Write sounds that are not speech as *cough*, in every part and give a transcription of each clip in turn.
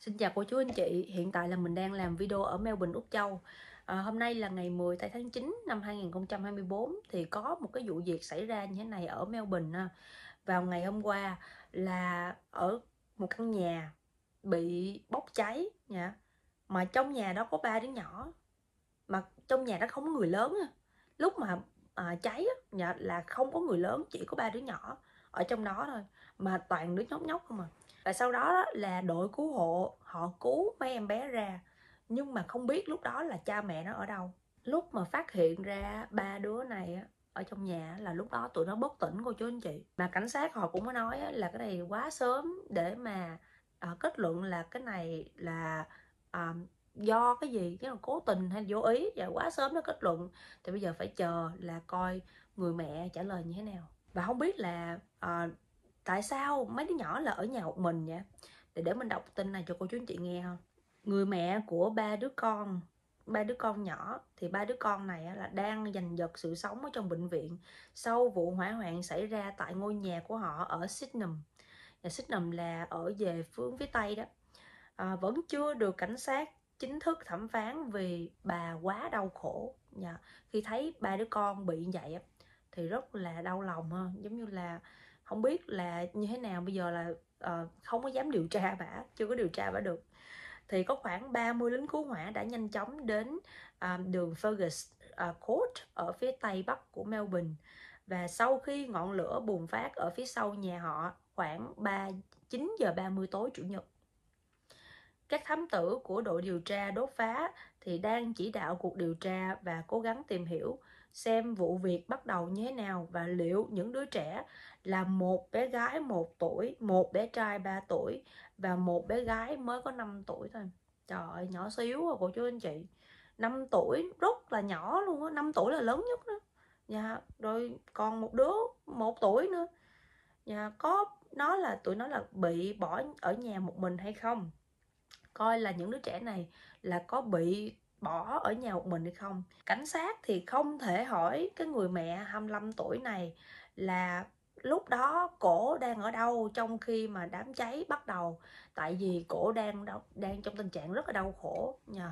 Xin chào cô chú anh chị, hiện tại là mình đang làm video ở Melbourne, Úc Châu à, Hôm nay là ngày 10 tháng 9 năm 2024 Thì có một cái vụ việc xảy ra như thế này ở Melbourne Vào ngày hôm qua là ở một căn nhà bị bốc cháy nha Mà trong nhà đó có ba đứa nhỏ Mà trong nhà đó không có người lớn Lúc mà à, cháy nhà là không có người lớn, chỉ có ba đứa nhỏ ở trong đó thôi mà toàn đứa nhóc nhóc không à và sau đó, đó là đội cứu hộ họ cứu mấy em bé ra nhưng mà không biết lúc đó là cha mẹ nó ở đâu lúc mà phát hiện ra ba đứa này ở trong nhà là lúc đó tụi nó bất tỉnh cô chú anh chị mà cảnh sát họ cũng có nói là cái này quá sớm để mà à, kết luận là cái này là uh, do cái gì chứ là cố tình hay vô ý và dạ, quá sớm nó kết luận thì bây giờ phải chờ là coi người mẹ trả lời như thế nào và không biết là à, tại sao mấy đứa nhỏ là ở nhà một mình vậy để để mình đọc tin này cho cô chú anh chị nghe không người mẹ của ba đứa con ba đứa con nhỏ thì ba đứa con này là đang giành giật sự sống ở trong bệnh viện sau vụ hỏa hoạn xảy ra tại ngôi nhà của họ ở Sydney nhà Sydney là ở về phương phía tây đó à, vẫn chưa được cảnh sát chính thức thẩm phán vì bà quá đau khổ yeah. Dạ, khi thấy ba đứa con bị vậy thì rất là đau lòng ha giống như là không biết là như thế nào bây giờ là uh, không có dám điều tra *laughs* bả chưa có điều tra bả được thì có khoảng 30 lính cứu hỏa đã nhanh chóng đến uh, đường Fergus uh, Court ở phía tây bắc của Melbourne và sau khi ngọn lửa bùng phát ở phía sau nhà họ khoảng 3 9 giờ 30 tối chủ nhật. Các thám tử của đội điều tra đốt phá thì đang chỉ đạo cuộc điều tra và cố gắng tìm hiểu xem vụ việc bắt đầu như thế nào và liệu những đứa trẻ là một bé gái 1 tuổi, một bé trai 3 tuổi và một bé gái mới có 5 tuổi thôi. Trời ơi, nhỏ xíu à cô chú anh chị. 5 tuổi rất là nhỏ luôn á, 5 tuổi là lớn nhất đó. Dạ, rồi còn một đứa 1 tuổi nữa. Dạ, có nó là tụi nó là bị bỏ ở nhà một mình hay không? Coi là những đứa trẻ này là có bị bỏ ở nhà một mình hay không cảnh sát thì không thể hỏi cái người mẹ 25 tuổi này là lúc đó cổ đang ở đâu trong khi mà đám cháy bắt đầu tại vì cổ đang đang trong tình trạng rất là đau khổ nhờ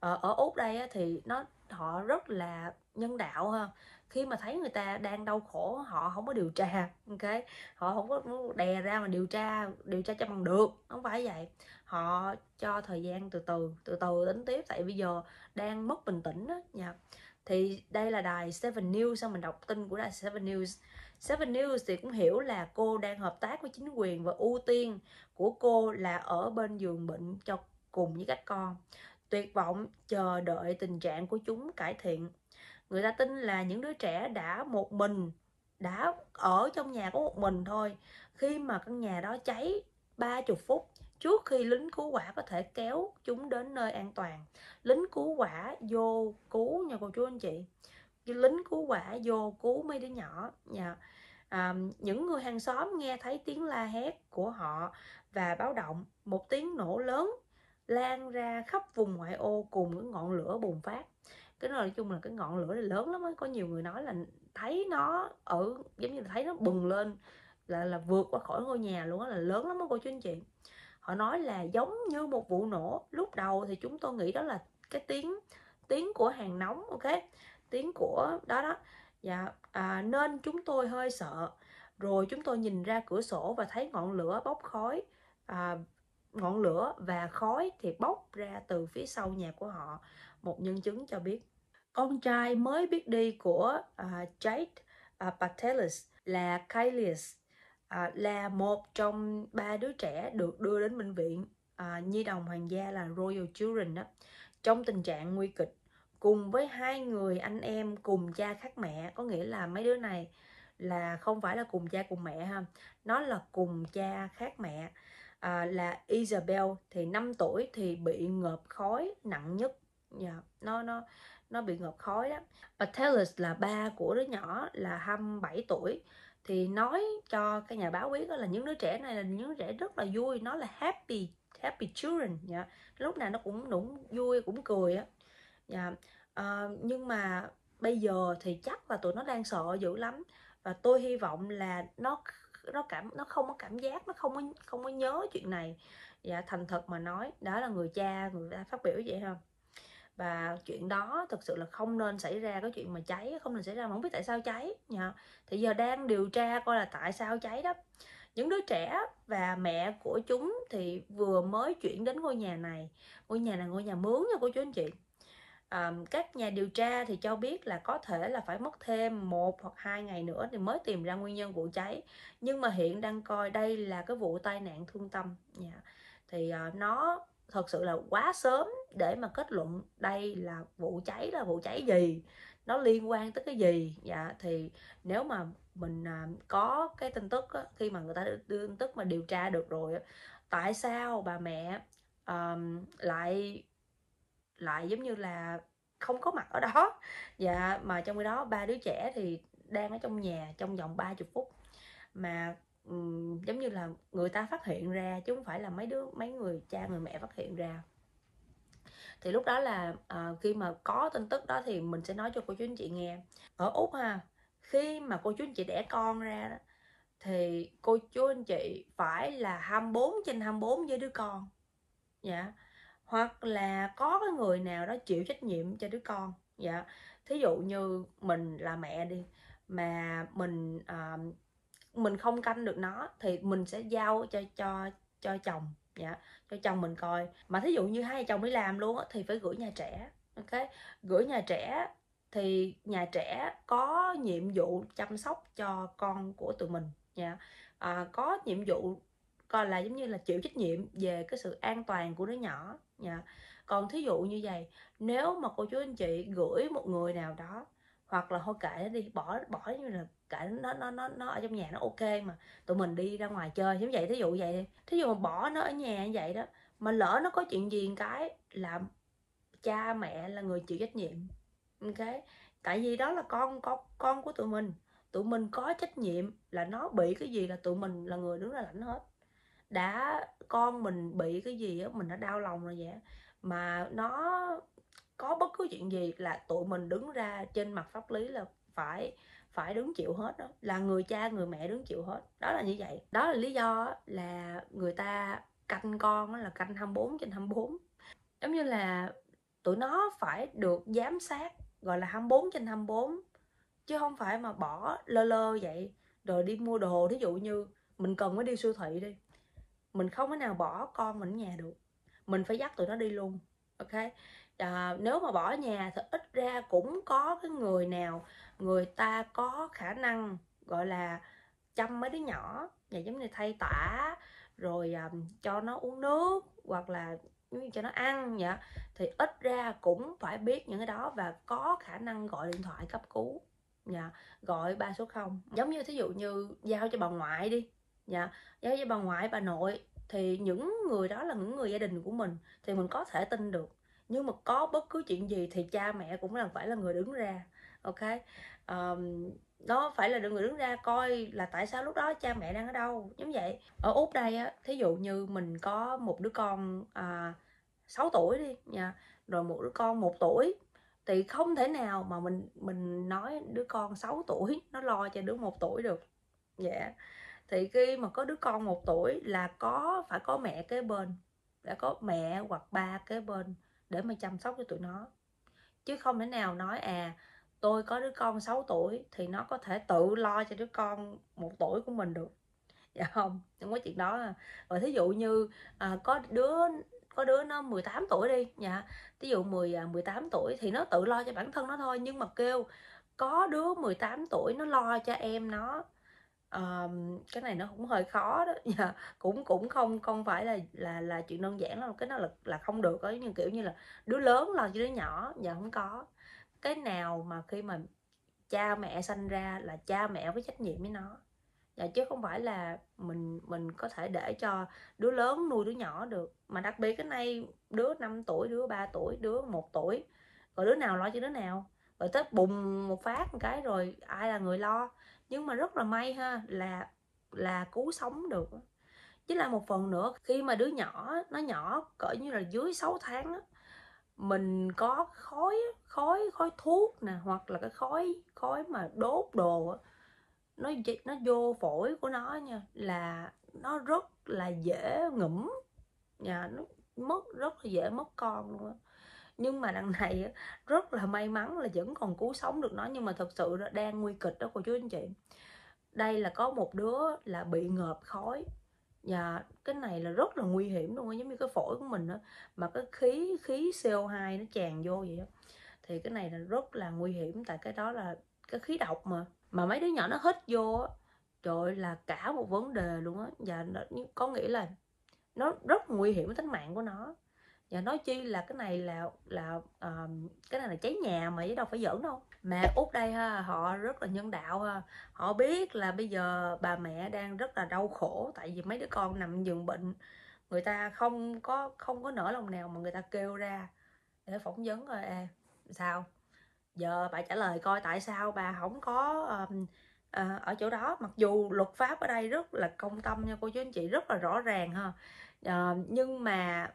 Ờ, ở, úc đây thì nó họ rất là nhân đạo ha khi mà thấy người ta đang đau khổ họ không có điều tra ok họ không có đè ra mà điều tra điều tra cho bằng được không phải vậy họ cho thời gian từ từ từ từ tính tiếp tại bây giờ đang mất bình tĩnh đó nha dạ. thì đây là đài Seven News xong mình đọc tin của đài Seven News Seven News thì cũng hiểu là cô đang hợp tác với chính quyền và ưu tiên của cô là ở bên giường bệnh cho cùng với các con tuyệt vọng chờ đợi tình trạng của chúng cải thiện người ta tin là những đứa trẻ đã một mình đã ở trong nhà có một mình thôi khi mà căn nhà đó cháy 30 phút trước khi lính cứu hỏa có thể kéo chúng đến nơi an toàn lính cứu hỏa vô cứu nha cô chú anh chị lính cứu hỏa vô cứu mấy đứa nhỏ nha dạ. à, những người hàng xóm nghe thấy tiếng la hét của họ và báo động một tiếng nổ lớn lan ra khắp vùng ngoại ô cùng cái ngọn lửa bùng phát cái nói chung là cái ngọn lửa này lớn lắm á có nhiều người nói là thấy nó ở giống như là thấy nó bừng lên là là vượt qua khỏi ngôi nhà luôn á là lớn lắm á cô chú anh chị họ nói là giống như một vụ nổ lúc đầu thì chúng tôi nghĩ đó là cái tiếng tiếng của hàng nóng ok tiếng của đó đó dạ à, nên chúng tôi hơi sợ rồi chúng tôi nhìn ra cửa sổ và thấy ngọn lửa bốc khói à, ngọn lửa và khói thì bốc ra từ phía sau nhà của họ một nhân chứng cho biết con trai mới biết đi của uh, Jade uh, Patelis là Kailis uh, là một trong ba đứa trẻ được đưa đến bệnh viện uh, nhi đồng hoàng gia là Royal Children đó trong tình trạng nguy kịch cùng với hai người anh em cùng cha khác mẹ có nghĩa là mấy đứa này là không phải là cùng cha cùng mẹ ha nó là cùng cha khác mẹ à, là Isabel thì 5 tuổi thì bị ngợp khói nặng nhất yeah, dạ, nó nó nó bị ngợp khói đó Atellus là ba của đứa nhỏ là 27 tuổi thì nói cho cái nhà báo biết đó là những đứa trẻ này là những đứa trẻ rất là vui nó là happy happy children dạ. Yeah. lúc nào nó cũng cũng vui cũng cười á dạ. Yeah. Ờ, à, nhưng mà bây giờ thì chắc là tụi nó đang sợ dữ lắm và tôi hy vọng là nó nó cảm nó không có cảm giác nó không có không có nhớ chuyện này dạ thành thật mà nói đó là người cha người ta phát biểu vậy không và chuyện đó thực sự là không nên xảy ra cái chuyện mà cháy không nên xảy ra mà không biết tại sao cháy nha thì giờ đang điều tra coi là tại sao cháy đó những đứa trẻ và mẹ của chúng thì vừa mới chuyển đến ngôi nhà này ngôi nhà là ngôi nhà mướn nha cô chú anh chị um, các nhà điều tra thì cho biết là có thể là phải mất thêm một hoặc hai ngày nữa thì mới tìm ra nguyên nhân vụ cháy nhưng mà hiện đang coi đây là cái vụ tai nạn thương tâm yeah. Dạ. thì uh, nó thật sự là quá sớm để mà kết luận đây là vụ cháy là vụ cháy gì nó liên quan tới cái gì dạ thì nếu mà mình ờ, có cái tin tức á, khi mà người ta đưa tin tức mà điều tra được rồi tại sao bà mẹ um, lại lại giống như là không có mặt ở đó dạ mà trong khi đó ba đứa trẻ thì đang ở trong nhà trong vòng 30 phút mà um, giống như là người ta phát hiện ra chứ không phải là mấy đứa mấy người cha người mẹ phát hiện ra thì lúc đó là uh, khi mà có tin tức đó thì mình sẽ nói cho cô chú anh chị nghe ở úc ha khi mà cô chú anh chị đẻ con ra đó, thì cô chú anh chị phải là 24 trên 24 với đứa con dạ yeah hoặc là có cái người nào đó chịu trách nhiệm cho đứa con dạ thí dụ như mình là mẹ đi mà mình à, mình không canh được nó thì mình sẽ giao cho cho cho chồng dạ cho chồng mình coi mà thí dụ như hai chồng đi làm luôn thì phải gửi nhà trẻ ok gửi nhà trẻ thì nhà trẻ có nhiệm vụ chăm sóc cho con của tụi mình nha dạ. à, ờ, có nhiệm vụ coi là giống như là chịu trách nhiệm về cái sự an toàn của đứa nhỏ nha dạ. còn thí dụ như vậy nếu mà cô chú anh chị gửi một người nào đó hoặc là thôi kệ nó đi bỏ bỏ như là kệ nó nó nó nó ở trong nhà nó ok mà tụi mình đi ra ngoài chơi giống vậy thí dụ vậy đi thí dụ mà bỏ nó ở nhà như vậy đó mà lỡ nó có chuyện gì cái là cha mẹ là người chịu trách nhiệm ok tại vì đó là con con con của tụi mình tụi mình có trách nhiệm là nó bị cái gì là tụi mình là người đứng ra lãnh hết đã con mình bị cái gì á mình đã đau lòng rồi vậy mà nó có bất cứ chuyện gì là tụi mình đứng ra trên mặt pháp lý là phải phải đứng chịu hết đó là người cha người mẹ đứng chịu hết đó là như vậy đó là lý do là người ta canh con là canh 24 trên 24 giống như là tụi nó phải được giám sát gọi là 24 trên 24 chứ không phải mà bỏ lơ lơ vậy rồi đi mua đồ thí dụ như mình cần mới đi siêu thị đi mình không thể nào bỏ con mình ở nhà được mình phải dắt tụi nó đi luôn ok à, nếu mà bỏ nhà thì ít ra cũng có cái người nào người ta có khả năng gọi là chăm mấy đứa nhỏ nhà giống như thay tả rồi um, cho nó uống nước hoặc là như cho nó ăn vậy thì ít ra cũng phải biết những cái đó và có khả năng gọi điện thoại cấp cứu dạ gọi ba số không giống như thí dụ như giao cho bà ngoại đi dạ đối với bà ngoại bà nội thì những người đó là những người gia đình của mình thì mình có thể tin được nhưng mà có bất cứ chuyện gì thì cha mẹ cũng là phải là người đứng ra ok um, đó phải là được người đứng ra coi là tại sao lúc đó cha mẹ đang ở đâu giống vậy ở úc đây á thí dụ như mình có một đứa con à, 6 tuổi đi nha dạ, rồi một đứa con một tuổi thì không thể nào mà mình mình nói đứa con 6 tuổi nó lo cho đứa một tuổi được dạ yeah thì khi mà có đứa con một tuổi là có phải có mẹ kế bên đã có mẹ hoặc ba kế bên để mà chăm sóc cho tụi nó chứ không thể nào nói à tôi có đứa con 6 tuổi thì nó có thể tự lo cho đứa con một tuổi của mình được dạ không không có chuyện đó rồi thí dụ như à, có đứa có đứa nó 18 tuổi đi dạ thí dụ 10 18 à, tuổi thì nó tự lo cho bản thân nó thôi nhưng mà kêu có đứa 18 tuổi nó lo cho em nó um, cái này nó cũng hơi khó đó yeah. *laughs* Dạ, cũng cũng không không phải là là là chuyện đơn giản đâu cái nó là là không được ấy như kiểu như là đứa lớn lo cho đứa nhỏ giờ không có cái nào mà khi mà cha mẹ sanh ra là cha mẹ có trách nhiệm với nó dạ, chứ không phải là mình mình có thể để cho đứa lớn nuôi đứa nhỏ được mà đặc biệt cái này đứa 5 tuổi đứa 3 tuổi đứa 1 tuổi rồi đứa nào lo cho đứa nào rồi tới bùng một phát một cái rồi ai là người lo nhưng mà rất là may ha là là cứu sống được chứ là một phần nữa khi mà đứa nhỏ nó nhỏ cỡ như là dưới 6 tháng mình có khói khói khói thuốc nè hoặc là cái khói khói mà đốt đồ nó nó vô phổi của nó nha là nó rất là dễ ngủm nhà nó mất rất là dễ mất con luôn á nhưng mà đằng này rất là may mắn là vẫn còn cứu sống được nó nhưng mà thật sự đang nguy kịch đó cô chú anh chị đây là có một đứa là bị ngợp khói và cái này là rất là nguy hiểm luôn giống như cái phổi của mình đó mà cái khí khí CO2 nó tràn vô vậy đó. thì cái này là rất là nguy hiểm tại cái đó là cái khí độc mà mà mấy đứa nhỏ nó hít vô trời ơi, là cả một vấn đề luôn á và nó, có nghĩa là nó rất nguy hiểm đến tính mạng của nó và nói chi là cái này là là um, cái này là cháy nhà mà chứ đâu phải giỡn đâu mẹ út đây ha họ rất là nhân đạo ha họ biết là bây giờ bà mẹ đang rất là đau khổ tại vì mấy đứa con nằm giường bệnh người ta không có không có nở lòng nào mà người ta kêu ra để phỏng vấn rồi à, sao giờ bà trả lời coi tại sao bà không có um, à, ở chỗ đó mặc dù luật pháp ở đây rất là công tâm nha cô chú anh chị rất là rõ ràng ha à, nhưng mà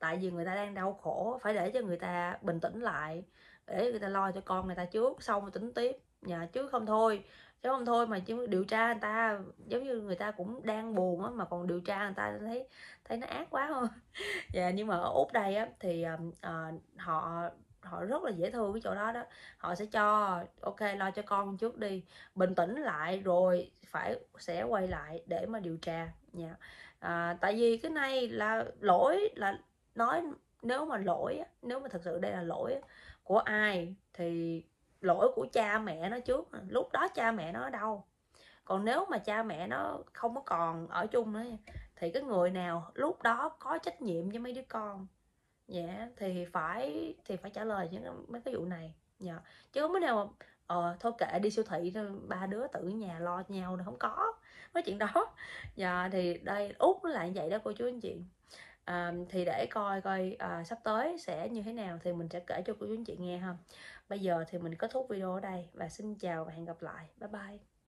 tại vì người ta đang đau khổ phải để cho người ta bình tĩnh lại để người ta lo cho con người ta trước xong rồi tính tiếp nhà chứ không thôi chứ không thôi mà chứ điều tra người ta giống như người ta cũng đang buồn á mà còn điều tra người ta thấy thấy nó ác quá thôi *laughs* dạ nhưng mà ở úc đây á thì uh, họ họ rất là dễ thương cái chỗ đó đó họ sẽ cho ok lo cho con trước đi bình tĩnh lại rồi phải sẽ quay lại để mà điều tra nha dạ. yeah. à, tại vì cái này là lỗi là nói nếu mà lỗi nếu mà thật sự đây là lỗi của ai thì lỗi của cha mẹ nó trước lúc đó cha mẹ nó ở đâu còn nếu mà cha mẹ nó không có còn ở chung nữa thì cái người nào lúc đó có trách nhiệm với mấy đứa con dạ yeah, thì phải thì phải trả lời những mấy cái vụ này dạ yeah. chứ không có nào mà ờ thôi kệ đi siêu thị ba đứa tự nhà lo nhau không có mấy chuyện đó dạ yeah, thì đây út nó là vậy đó cô chú anh chị à, thì để coi coi à, sắp tới sẽ như thế nào thì mình sẽ kể cho cô chú anh chị nghe ha bây giờ thì mình kết thúc video ở đây và xin chào và hẹn gặp lại bye bye